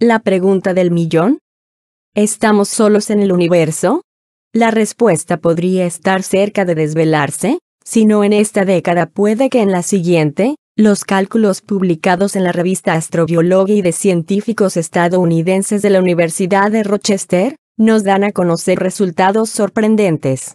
La pregunta del millón. ¿Estamos solos en el universo? La respuesta podría estar cerca de desvelarse, si no en esta década puede que en la siguiente, los cálculos publicados en la revista Astrobiología y de científicos estadounidenses de la Universidad de Rochester, nos dan a conocer resultados sorprendentes.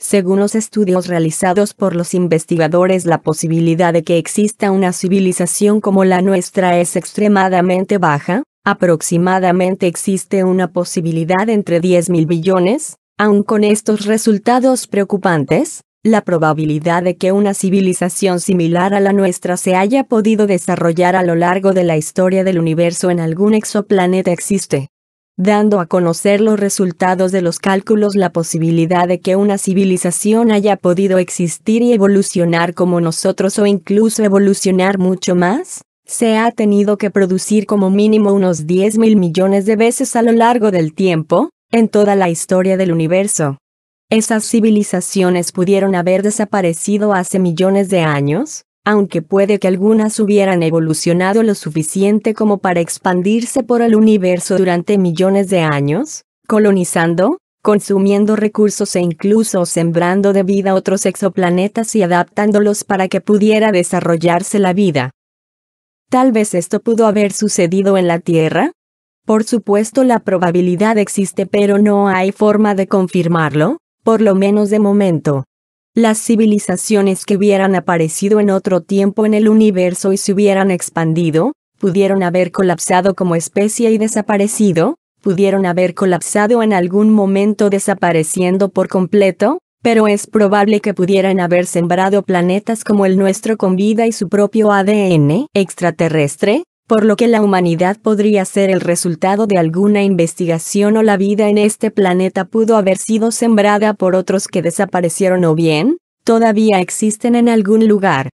Según los estudios realizados por los investigadores, la posibilidad de que exista una civilización como la nuestra es extremadamente baja, Aproximadamente existe una posibilidad entre 10 mil billones, aun con estos resultados preocupantes, la probabilidad de que una civilización similar a la nuestra se haya podido desarrollar a lo largo de la historia del universo en algún exoplaneta existe. Dando a conocer los resultados de los cálculos la posibilidad de que una civilización haya podido existir y evolucionar como nosotros o incluso evolucionar mucho más, se ha tenido que producir como mínimo unos 10 mil millones de veces a lo largo del tiempo, en toda la historia del universo. Esas civilizaciones pudieron haber desaparecido hace millones de años, aunque puede que algunas hubieran evolucionado lo suficiente como para expandirse por el universo durante millones de años, colonizando, consumiendo recursos e incluso sembrando de vida otros exoplanetas y adaptándolos para que pudiera desarrollarse la vida. ¿Tal vez esto pudo haber sucedido en la Tierra? Por supuesto la probabilidad existe pero no hay forma de confirmarlo, por lo menos de momento. Las civilizaciones que hubieran aparecido en otro tiempo en el universo y se hubieran expandido, pudieron haber colapsado como especie y desaparecido, pudieron haber colapsado en algún momento desapareciendo por completo, pero es probable que pudieran haber sembrado planetas como el nuestro con vida y su propio ADN extraterrestre, por lo que la humanidad podría ser el resultado de alguna investigación o la vida en este planeta pudo haber sido sembrada por otros que desaparecieron o bien, todavía existen en algún lugar.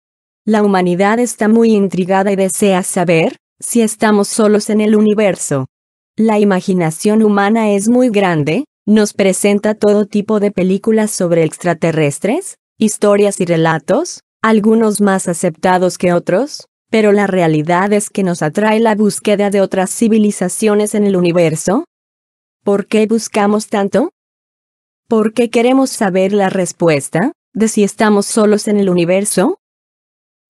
La humanidad está muy intrigada y desea saber, si estamos solos en el universo. La imaginación humana es muy grande, nos presenta todo tipo de películas sobre extraterrestres, historias y relatos, algunos más aceptados que otros, pero la realidad es que nos atrae la búsqueda de otras civilizaciones en el universo. ¿Por qué buscamos tanto? ¿Por qué queremos saber la respuesta de si estamos solos en el universo.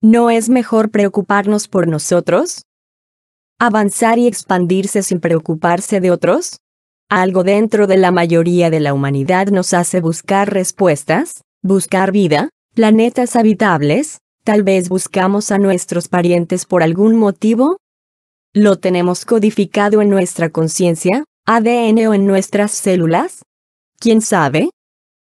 ¿No es mejor preocuparnos por nosotros? ¿Avanzar y expandirse sin preocuparse de otros? Algo dentro de la mayoría de la humanidad nos hace buscar respuestas, buscar vida, planetas habitables, tal vez buscamos a nuestros parientes por algún motivo. ¿Lo tenemos codificado en nuestra conciencia, ADN o en nuestras células? ¿Quién sabe?